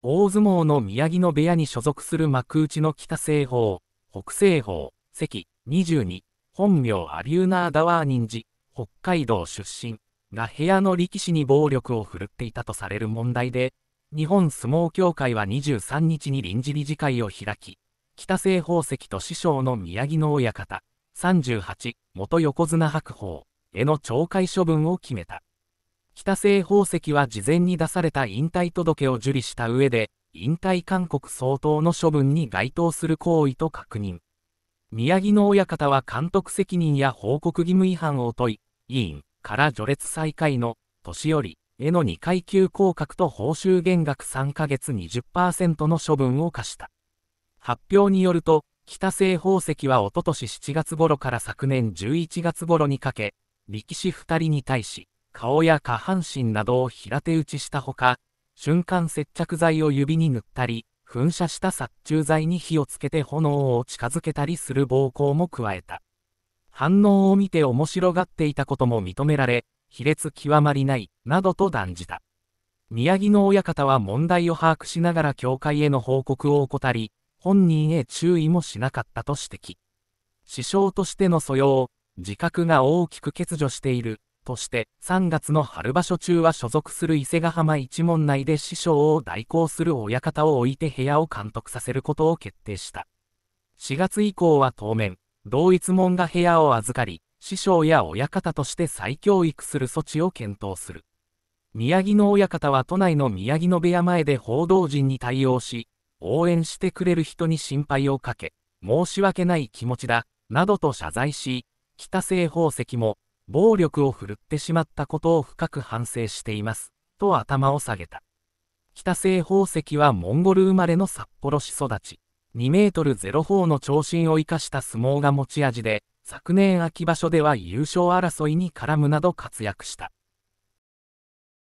大相撲の宮城野部屋に所属する幕内の北西方、北西方、関、22、本名アリューナーダワーニンジ、北海道出身が部屋の力士に暴力を振るっていたとされる問題で、日本相撲協会は23日に臨時理事会を開き、北西方石と師匠の宮城野親方、38、元横綱白鵬への懲戒処分を決めた。北西宝石は事前に出された引退届を受理した上で、引退勧告相当の処分に該当する行為と確認。宮城の親方は監督責任や報告義務違反を問い、委員から序列最下位の年寄りへの2階級降格と報酬減額3ヶ月20%の処分を課した。発表によると、北西宝石はおととし7月頃から昨年11月頃にかけ、力士2人に対し、顔や下半身などを平手打ちしたほか、瞬間接着剤を指に塗ったり、噴射した殺虫剤に火をつけて炎を近づけたりする暴行も加えた。反応を見て面白がっていたことも認められ、卑劣極まりない、などと断じた。宮城の親方は問題を把握しながら教会への報告を怠り、本人へ注意もしなかったと指摘。師匠としての素養、自覚が大きく欠如している、として3月の春場所中は所属する伊勢ヶ浜一門内で師匠を代行する親方を置いて部屋を監督させることを決定した4月以降は当面同一門が部屋を預かり師匠や親方として再教育する措置を検討する宮城の親方は都内の宮城の部屋前で報道陣に対応し応援してくれる人に心配をかけ申し訳ない気持ちだなどと謝罪し北西宝石も暴力を振るってしまったことを深く反省しています、と頭を下げた。北西宝石はモンゴル生まれの札幌市育ち、2メートル04の長身を生かした相撲が持ち味で、昨年秋場所では優勝争いに絡むなど活躍した。